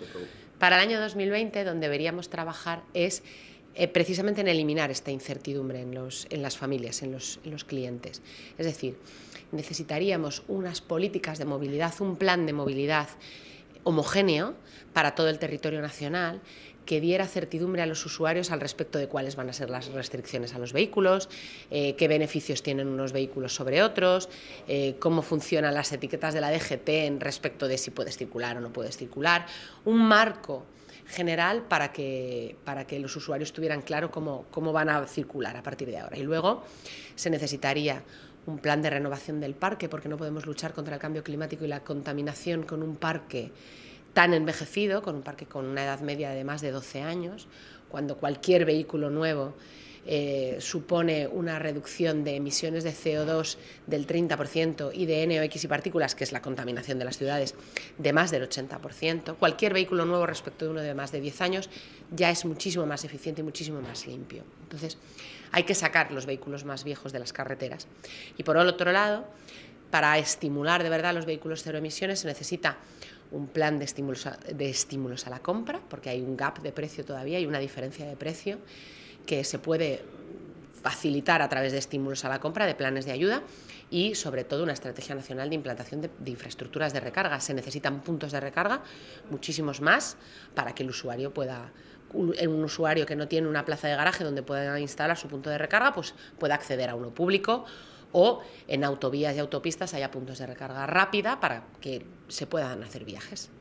Ah, Para el año 2020, donde deberíamos trabajar es eh, precisamente en eliminar esta incertidumbre en, las familias, en los clientes. Es decir, necesitaríamos unas políticas de movilidad, un plan de movilidad homogéneo para todo el territorio nacional que diera certidumbre a los usuarios al respecto de cuáles van a ser las restricciones a los vehículos, eh, qué beneficios tienen unos vehículos sobre otros, eh, cómo funcionan las etiquetas de la DGT en respecto de si puedes circular o no puedes circular, un marco general para que, para que los usuarios tuvieran claro cómo, cómo van a circular a partir de ahora. Y luego se necesitaría un plan de renovación del parque, porque no podemos luchar contra el cambio climático y la contaminación con un parque tan envejecido, con un parque con una edad media de más de 12 años, cuando cualquier vehículo nuevo eh, supone una reducción de emisiones de CO2 del 30% y de NOx y partículas, que es la contaminación de las ciudades, de más del 80%. Cualquier vehículo nuevo respecto de uno de más de 10 años ya es muchísimo más eficiente y muchísimo más limpio. Entonces, hay que sacar los vehículos más viejos de las carreteras. Y por el otro lado, para estimular de verdad los vehículos cero emisiones se necesita un plan de estímulos de estímulos a la compra, porque hay un gap de precio todavía, hay una diferencia de precio que se puede facilitar a través de estímulos a la compra, de planes de ayuda y sobre todo una estrategia nacional de implantación de, infraestructuras de recarga. Se necesitan puntos de recarga, muchísimos más, para que el usuario pueda, un, un, usuario que no tiene una plaza de garaje donde pueda instalar su punto de recarga, pues pueda acceder a uno público o en autovías y autopistas haya puntos de recarga rápida para que se puedan hacer viajes.